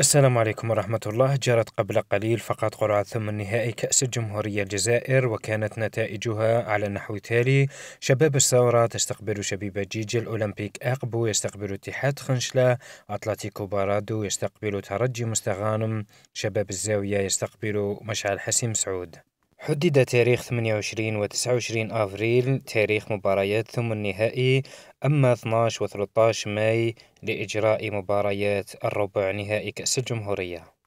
السلام عليكم ورحمة الله جرت قبل قليل فقط قرعة ثمن نهائي كأس الجمهورية الجزائر وكانت نتائجها على النحو التالي شباب الثورة تستقبل شبيبة جيجي الأولمبيك أقبو يستقبل اتحاد خنشلة أتلتيكو بارادو يستقبل ترجي مستغانم شباب الزاوية يستقبل مشعل حسيم سعود حدد تاريخ 28 و 29 أفريل تاريخ مباريات ثم النهائي أما 12 و 13 ماي لإجراء مباريات الربع نهائي كأس الجمهورية